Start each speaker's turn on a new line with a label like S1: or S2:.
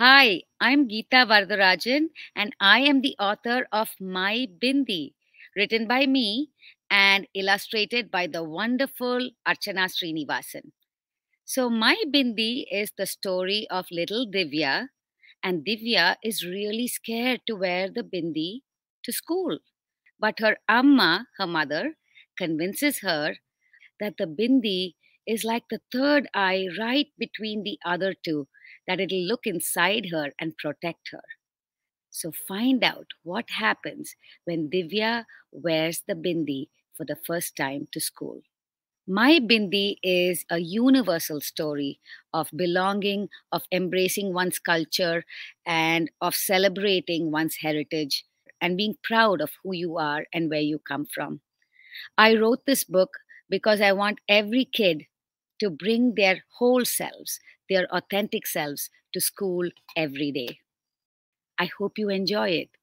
S1: Hi, I'm Geeta Vardarajan, and I am the author of My Bindi, written by me and illustrated by the wonderful Archana Srinivasan. So, My Bindi is the story of little Divya, and Divya is really scared to wear the bindi to school. But her Amma, her mother, convinces her that the bindi is like the third eye right between the other two, that it'll look inside her and protect her. So find out what happens when Divya wears the bindi for the first time to school. My Bindi is a universal story of belonging, of embracing one's culture, and of celebrating one's heritage and being proud of who you are and where you come from. I wrote this book because I want every kid to bring their whole selves, their authentic selves to school every day. I hope you enjoy it.